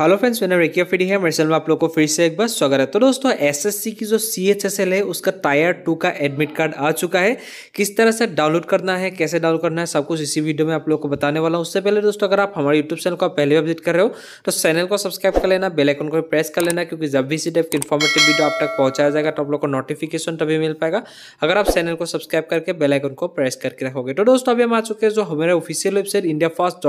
hello friends मैंने रेकिया फिडी है मेरे चैनल में आप लोग को फिर से एक बार स्वागत है तो दोस्तों एसएससी की जो सीएचएसएल है उसका टायर टू का एडमिट कार्ड आ चुका है किस तरह से डाउनलोड करना है कैसे डाउनलोड करना है सब कुछ इसी वीडियो में आप लोग को बताने वाला हूँ उससे पहले दोस्तों अगर आप हमारे यूट्यूब चैनल को पहले भी विजिट कर रहे हो तो चैनल को सब्सक्राइब कर लेना बेलाइकन को प्रेस कर लेना क्योंकि जब भी इसी टाइप की इन्फॉर्मेटिव वीडियो आप तक पहुँचाया जाएगा तो आप लोग को नोटिफिकेशन तभी मिल पाएगा अगर आप चैनल को सब्सक्राइब करके बेलाइकन को प्रेस करके रखोगे तो दोस्तों अभी हम आ चुके हैं जो हमारे ऑफिशियल वेबसाइट इंडिया फास्ट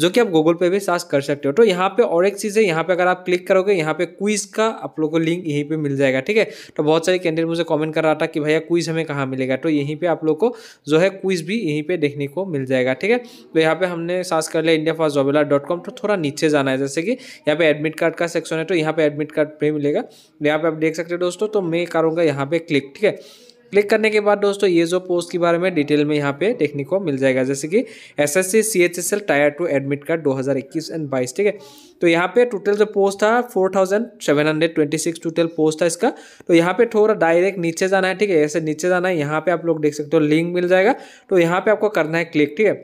जो कि आप गूगल पर भी सर्च कर सकते हो तो यहाँ यहाँ पे और एक चीज़ है यहाँ पे अगर आप क्लिक करोगे यहाँ पे क्विज का आप लोगों को लिंक यहीं पे मिल जाएगा ठीक है तो बहुत सारे कैंडिडेट मुझे कमेंट कर रहा था कि भैया क्विज हमें कहाँ मिलेगा तो यहीं पे आप लोग को जो है क्विज भी यहीं पे देखने को मिल जाएगा ठीक है तो यहाँ पे हमने सास कर लिया इंडिया फॉर जॉबेला डॉट कॉम तो थोड़ा नीचे जाना है जैसे कि यहाँ पे एडमिट कार्ड का सेक्शन है तो यहाँ पे एडमिट कार्ड पे मिलेगा तो यहाँ पे आप देख सकते हो दोस्तों तो मैं करूँगा यहाँ पे क्लिक ठीक है क्लिक करने के बाद दोस्तों ये जो पोस्ट के बारे में डिटेल में यहाँ पे देखने को मिल जाएगा जैसे कि S S C C H S L tier two admit card दो हज़ार इक्कीस एंड बाईस ठीक है तो यहाँ पे टोटल जो पोस्ट था four thousand seven hundred twenty six total post था इसका तो यहाँ पे थोड़ा डायरेक्ट नीचे जाना है ठीक है ऐसे नीचे जाना है यहाँ पे आप लोग देख सकते हो लिंक मिल जाएगा तो यहाँ पे आपको करना है क्लिक ठीक है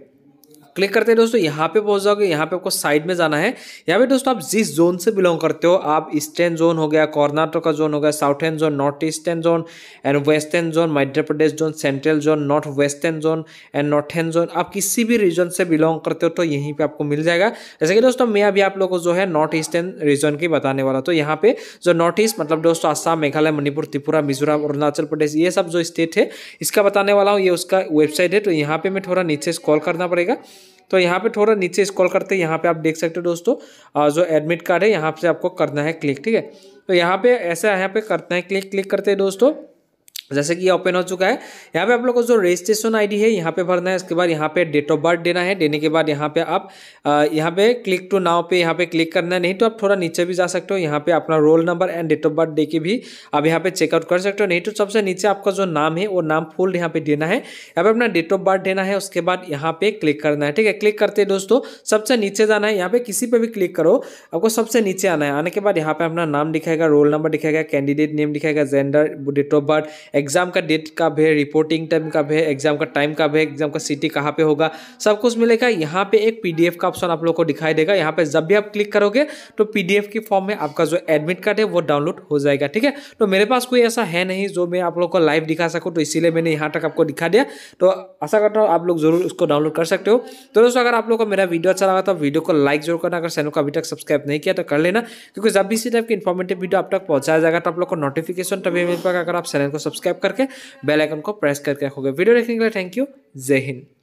क्लिक करते हैं दोस्तों यहाँ पे पहुंच जाओगे यहाँ पे आपको साइड में जाना है यहाँ पे दोस्तों आप जिस जोन से बिलोंग करते हो आप ईस्टर्न जोन हो गया कर्नाटका का जोन हो गया southern zone north eastern zone and western zone Madhya Pradesh zone central zone north western zone and northern zone आप किसी भी रीजन से बिलोंग करते हो तो यहीं पर आपको मिल जाएगा जैसे कि दोस्तों मैं अभी आप लोग को जो है नॉर्थ ईस्टर्न रीजन की बताने वाला तो यहाँ पे जो नॉर्थ ईस्ट मतलब दोस्तों आसाम मेघालय मणिपुर त्रिपुरा मिजोरम अरुणाचल प्रदेश ये सब जो स्टेट है इसका बताने वाला हूँ ये उसका वेबसाइट है तो यहाँ पे मैं थोड़ा नीचे स्कॉल करना पड़ेगा तो यहाँ पे थोड़ा नीचे स्क्रॉल करते हैं यहाँ पे आप देख सकते हो दोस्तों जो एडमिट कार्ड है यहाँ से आपको करना है क्लिक ठीक है तो यहाँ पे ऐसा यहाँ पे करते है क्लिक क्लिक करते हैं दोस्तों जैसे कि ओपन हो चुका है यहाँ पे आप लोगों को जो रजिस्ट्रेशन आईडी है यहाँ पे भरना है उसके बाद यहाँ पे डेट ऑफ बर्थ देना है देने के बाद यहाँ पे आप यहाँ पे क्लिक टू नाउ पे यहाँ पे क्लिक करना है नहीं तो आप थोड़ा नीचे भी जा सकते हो यहाँ पे अपना roll number and date of birth दे के भी आप यहाँ पे चेकआउट कर सकते हो नहीं तो सबसे नीचे आपका जो नाम है वो नाम फुल यहाँ पे देना है यहाँ पे अपना डेट ऑफ बर्थ देना है उसके बाद यहाँ पे क्लिक करना है ठीक है क्लिक करते हैं दोस्तों सबसे नीचे जाना है यहाँ पे किसी पे भी क्लिक करो आपको सबसे नीचे आना है आने के बाद यहाँ पे अपना नाम दिखाएगा रोल नंबर दिखाएगा कैंडिडेट नेम दिखाएगा gender date of birth exam का डेट का है रिपोर्टिंग टाइम का है एग्जाम का टाइम का है एग्जाम का सिटी कहाँ पे होगा सब कुछ मिलेगा यहाँ पे एक पीडीएफ का ऑप्शन आप लोग को दिखाई देगा यहाँ पे जब भी आप क्लिक करोगे तो पीडीएफ की फॉर्म में आपका जो एडमिट कार्ड है वो डाउनलोड हो जाएगा ठीक है तो मेरे पास कोई ऐसा है नहीं जो मैं आप लोग को लाइव दिखा सकूँ तो इसीलिए मैंने यहाँ तक आपको दिखा दिया तो आशा करता हूँ आप लोग जरूर उसको डाउनलोड कर सकते हो तो दोस्तों अगर आप लोग को मेरा वीडियो अच्छा लगा तो वीडियो को लाइक जरूर करना अगर चैनल को अभी तक सब्सक्राइब नहीं किया तो कर लेना क्योंकि जब भी इसी टाइप की इन्फॉर्मेटिव वीडियो आप तक पहुंचाया जाएगा तो आप लोग को नोटिफिकेशन तभी मिल पाएगा अगर आप चैनल को सब्सक्राइब सब्सक्राइब करके बेल आइकन को प्रेस करके रखोगे वीडियो देखने के लिए थैंक यू जय हिंद